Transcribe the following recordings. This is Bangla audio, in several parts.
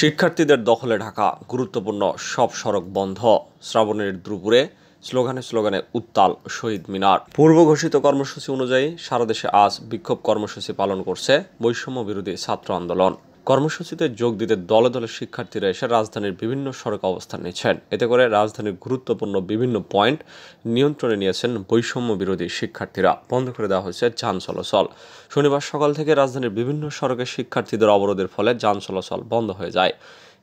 শিক্ষার্থীদের দখলে ঢাকা গুরুত্বপূর্ণ সব সড়ক বন্ধ শ্রাবণের দুপুরে স্লোগানে স্লোগানে উত্তাল শহীদ মিনার পূর্ব ঘোষিত কর্মসূচি অনুযায়ী সারা দেশে আজ বিক্ষোভ কর্মসূচি পালন করছে বৈষম্য বিরোধী ছাত্র আন্দোলন কর্মসূচিতে যোগ দিতে দলে দলে শিক্ষার্থীরা এসে রাজধানীর বিভিন্ন সড়কে অবস্থান নিয়েছেন এতে করে রাজধানীর গুরুত্বপূর্ণ বিভিন্ন পয়েন্ট নিয়ন্ত্রণে নিয়েছেন বৈষম্য বিরোধী শিক্ষার্থীরা বন্ধ করে দেওয়া হয়েছে যান চলাচল শনিবার সকাল থেকে রাজধানীর বিভিন্ন সড়কে শিক্ষার্থীদের অবরোধের ফলে যান চলাচল বন্ধ হয়ে যায়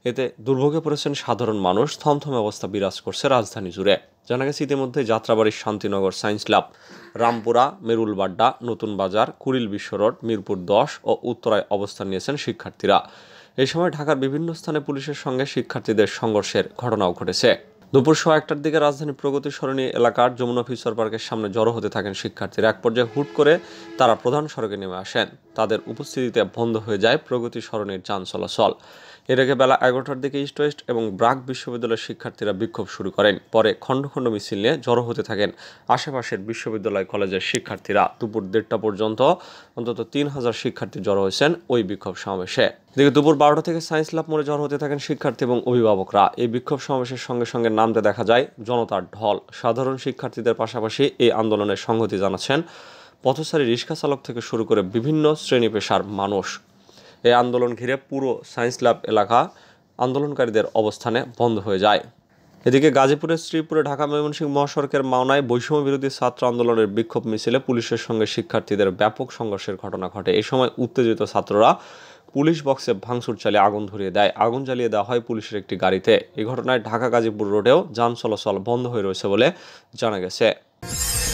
এতে দুর্ভোগে পড়েছেন সাধারণ মানুষ থমথমে অবস্থা বিরাজ করছে রাজধানী জুড়ে জানা গেছে ইতিমধ্যে যাত্রাবাড়ির শান্তিনগর সায়েন্স ল্যাব রামপুরা মেরুলবাড্ডা নতুন বাজার কুড়িল বিশ্ব রোড মিরপুর দশ ও উত্তরায় অবস্থান নিয়েছেন শিক্ষার্থীরা এ সময় ঢাকার বিভিন্ন স্থানে পুলিশের সঙ্গে শিক্ষার্থীদের সংঘর্ষের ঘটনাও ঘটেছে দুপুর সোয়া একটার দিকে রাজধানী প্রগতি সরণী এলাকার যমুনা ফিউচার পার্কের সামনে জড়ো হতে থাকেন শিক্ষার্থীরা এক পর্যায়ে হুট করে তারা প্রধান সড়কে নেমে আসেন তাদের উপস্থিতিতে বন্ধ হয়ে যায় প্রগতি সরণির যান চলাচল এর আগে বেলা এগারোটার দিকে ইস্ট ওয়েস্ট এবং ব্রাক বিশ্ববিদ্যালয়ের শিক্ষার্থীরা বিক্ষোভ শুরু করেন পরে খণ্ড খণ্ড মিছিল নিয়ে জড়ো হতে থাকেন আশেপাশের বিশ্ববিদ্যালয় কলেজের শিক্ষার্থীরা দুপুর দেড়টা পর্যন্ত অন্তত তিন হাজার শিক্ষার্থী জড়ো হয়েছেন ওই বিক্ষোভ সমাবেশে এদিকে দুপুর বারোটা থেকে সায়েন্স ল্যাব মোড়ে জড় হতে থাকেন শিক্ষার্থী এবং অভিভাবকরা এই বিক্ষোভ সমাবেশের সঙ্গে সঙ্গে নামতে দেখা যায় জনতার ঢল সাধারণ শিক্ষার্থীদের পাশাপাশি এই আন্দোলনের সংহতি জানাচ্ছেন পথচারী রিক্সা চালক থেকে শুরু করে বিভিন্ন শ্রেণী পেশার মানুষ এই আন্দোলন ঘিরে পুরো সায়েন্স ল্যাব এলাকা আন্দোলনকারীদের অবস্থানে বন্ধ হয়ে যায় এদিকে গাজীপুরের শ্রীপুরে ঢাকা ময়মনসিংহ মহাসড়কের মাওনায় বৈষম্য বিরোধী ছাত্র আন্দোলনের বিক্ষোভ মিছিলে পুলিশের সঙ্গে শিক্ষার্থীদের ব্যাপক সংঘর্ষের ঘটনা ঘটে এ সময় উত্তেজিত ছাত্ররা পুলিশ বক্সে ভাঙচুর চালিয়ে আগুন ধরিয়ে দেয় আগুন জ্বালিয়ে দেওয়া হয় পুলিশের একটি গাড়িতে এই ঘটনায় ঢাকা গাজীপুর রোডেও যান চলাচল বন্ধ হয়ে রয়েছে বলে জানা গেছে